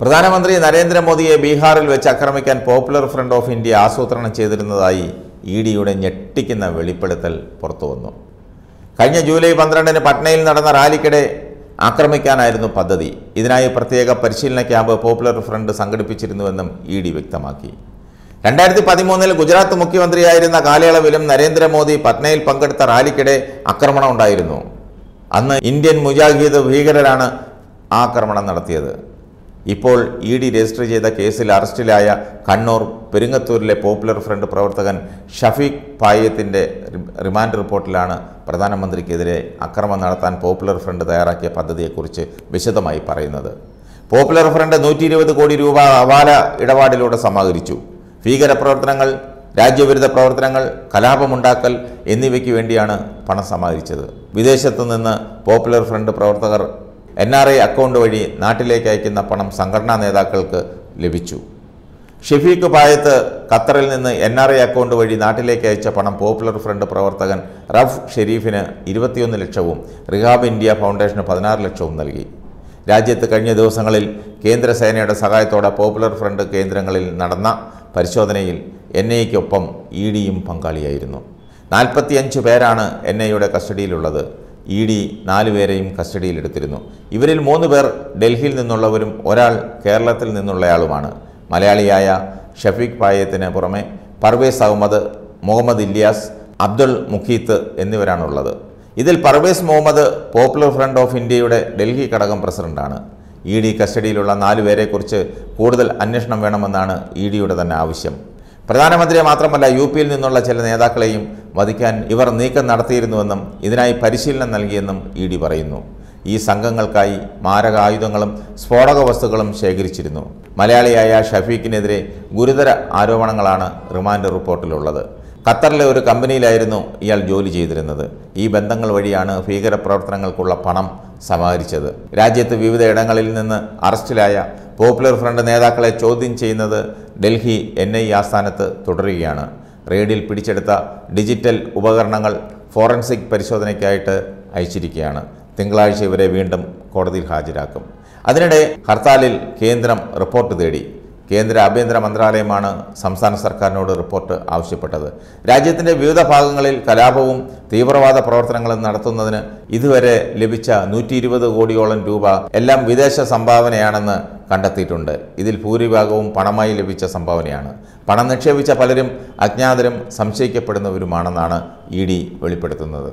പ്രധാനമന്ത്രി നരേന്ദ്രമോദിയെ ബീഹാറിൽ വെച്ച് ആക്രമിക്കാൻ പോപ്പുലർ ഫ്രണ്ട് ഓഫ് ഇന്ത്യ ആസൂത്രണം ചെയ്തിരുന്നതായി ഇ ഡിയുടെ ഞെട്ടിക്കുന്ന വെളിപ്പെടുത്തൽ പുറത്തുവന്നു കഴിഞ്ഞ ജൂലൈ പന്ത്രണ്ടിന് പട്നയിൽ നടന്ന റാലിക്കിടെ ആക്രമിക്കാനായിരുന്നു പദ്ധതി ഇതിനായി പ്രത്യേക പരിശീലന ക്യാമ്പ് പോപ്പുലർ ഫ്രണ്ട് സംഘടിപ്പിച്ചിരുന്നുവെന്നും ഇ ഡി വ്യക്തമാക്കി രണ്ടായിരത്തി പതിമൂന്നിൽ ഗുജറാത്ത് മുഖ്യമന്ത്രിയായിരുന്ന കാലയളവിലും നരേന്ദ്രമോദി പട്നയിൽ പങ്കെടുത്ത റാലിക്കിടെ ആക്രമണം ഉണ്ടായിരുന്നു അന്ന് ഇന്ത്യൻ മുജാഹിദ് ഭീകരരാണ് ആക്രമണം നടത്തിയത് ഇപ്പോൾ ഇ ഡി രജിസ്റ്റർ ചെയ്ത കേസിൽ അറസ്റ്റിലായ കണ്ണൂർ പെരുങ്ങത്തൂരിലെ പോപ്പുലർ ഫ്രണ്ട് പ്രവർത്തകൻ ഷഫീഖ് പായത്തിൻ്റെ റിമാൻഡ് റിപ്പോർട്ടിലാണ് പ്രധാനമന്ത്രിക്കെതിരെ അക്രമം നടത്താൻ പോപ്പുലർ ഫ്രണ്ട് തയ്യാറാക്കിയ പദ്ധതിയെക്കുറിച്ച് വിശദമായി പറയുന്നത് പോപ്പുലർ ഫ്രണ്ട് നൂറ്റി ഇരുപത് കോടി രൂപ അവാല ഇടപാടിലൂടെ സമാഹരിച്ചു ഭീകരപ്രവർത്തനങ്ങൾ രാജ്യവിരുദ്ധ പ്രവർത്തനങ്ങൾ കലാപമുണ്ടാക്കൽ എന്നിവയ്ക്ക് വേണ്ടിയാണ് പണം സമാഹരിച്ചത് വിദേശത്തു നിന്ന് പോപ്പുലർ ഫ്രണ്ട് പ്രവർത്തകർ എൻ ആർ ഐ അക്കൗണ്ട് വഴി നാട്ടിലേക്ക് അയക്കുന്ന പണം സംഘടനാ നേതാക്കൾക്ക് ലഭിച്ചു ഷെഫീഖ് പായത്ത് ഖത്തറിൽ നിന്ന് എൻ ആർ ഐ അക്കൗണ്ട് വഴി നാട്ടിലേക്ക് അയച്ച പണം പോപ്പുലർ ഫ്രണ്ട് പ്രവർത്തകൻ റഫ് ഷെരീഫിന് ഇരുപത്തിയൊന്ന് ലക്ഷവും റിഹാബ് ഇന്ത്യ ഫൗണ്ടേഷന് പതിനാറ് ലക്ഷവും നൽകി രാജ്യത്ത് കഴിഞ്ഞ ദിവസങ്ങളിൽ കേന്ദ്രസേനയുടെ സഹായത്തോടെ പോപ്പുലർ ഫ്രണ്ട് കേന്ദ്രങ്ങളിൽ നടന്ന പരിശോധനയിൽ എൻ ഐക്കൊപ്പം ഇ e ഡിയും പങ്കാളിയായിരുന്നു നാൽപ്പത്തിയഞ്ച് പേരാണ് എൻ ഐയുടെ കസ്റ്റഡിയിലുള്ളത് ഇ ഡി നാലുപേരെയും കസ്റ്റഡിയിലെടുത്തിരുന്നു ഇവരിൽ മൂന്ന് പേർ ഡൽഹിയിൽ നിന്നുള്ളവരും ഒരാൾ കേരളത്തിൽ നിന്നുള്ളയാളുമാണ് മലയാളിയായ ഷഫീഖ് പായത്തിന് പുറമെ പർവേസ് അഹമ്മദ് മുഹമ്മദ് ഇല്യാസ് അബ്ദുൾ മുഖീത്ത് എന്നിവരാണുള്ളത് ഇതിൽ Parvez Muhammad Popular Front of ഇന്ത്യയുടെ ഡൽഹി ഘടകം പ്രസിഡന്റാണ് ഇ ഡി കസ്റ്റഡിയിലുള്ള നാലുപേരെക്കുറിച്ച് കൂടുതൽ അന്വേഷണം വേണമെന്നാണ് ഇ ഡിയുടെ തന്നെ ആവശ്യം പ്രധാനമന്ത്രിയെ മാത്രമല്ല യു പിയിൽ നിന്നുള്ള ചില നേതാക്കളെയും വധിക്കാൻ ഇവർ നീക്കം നടത്തിയിരുന്നുവെന്നും ഇതിനായി പരിശീലനം നൽകിയെന്നും ഇ ഡി പറയുന്നു ഈ സംഘങ്ങൾക്കായി മാരകായുധങ്ങളും സ്ഫോടക വസ്തുക്കളും ശേഖരിച്ചിരുന്നു മലയാളിയായ ഷഫീഖിനെതിരെ ഗുരുതര ആരോപണങ്ങളാണ് റിമാൻഡ് റിപ്പോർട്ടിലുള്ളത് ഖത്തറിലെ ഒരു കമ്പനിയിലായിരുന്നു ഇയാൾ ജോലി ചെയ്തിരുന്നത് ഈ ബന്ധങ്ങൾ വഴിയാണ് ഭീകരപ്രവർത്തനങ്ങൾക്കുള്ള പണം സമാഹരിച്ചത് രാജ്യത്ത് വിവിധ ഇടങ്ങളിൽ നിന്ന് അറസ്റ്റിലായ പോപ്പുലർ ഫ്രണ്ട് നേതാക്കളെ ചോദ്യം ചെയ്യുന്നത് ഡൽഹി എൻ ഐ ആസ്ഥാനത്ത് തുടരുകയാണ് റെയ്ഡിൽ പിടിച്ചെടുത്ത ഡിജിറ്റൽ ഉപകരണങ്ങൾ ഫോറൻസിക് പരിശോധനയ്ക്കായിട്ട് അയച്ചിരിക്കുകയാണ് തിങ്കളാഴ്ച ഇവരെ വീണ്ടും കോടതിയിൽ ഹാജരാക്കും അതിനിടെ ഹർത്താലിൽ കേന്ദ്രം റിപ്പോർട്ട് തേടി കേന്ദ്ര ആഭ്യന്തര മന്ത്രാലയമാണ് സംസ്ഥാന സർക്കാരിനോട് റിപ്പോർട്ട് ആവശ്യപ്പെട്ടത് രാജ്യത്തിൻ്റെ വിവിധ ഭാഗങ്ങളിൽ കലാപവും തീവ്രവാദ പ്രവർത്തനങ്ങളും നടത്തുന്നതിന് ഇതുവരെ ലഭിച്ച നൂറ്റി കോടിയോളം രൂപ എല്ലാം വിദേശ സംഭാവനയാണെന്ന് കണ്ടെത്തിയിട്ടുണ്ട് ഇതിൽ ഭൂരിഭാഗവും പണമായി ലഭിച്ച സംഭാവനയാണ് പണം നിക്ഷേപിച്ച പലരും അജ്ഞാതരും സംശയിക്കപ്പെടുന്നവരുമാണെന്നാണ് ഇ ഡി വെളിപ്പെടുത്തുന്നത്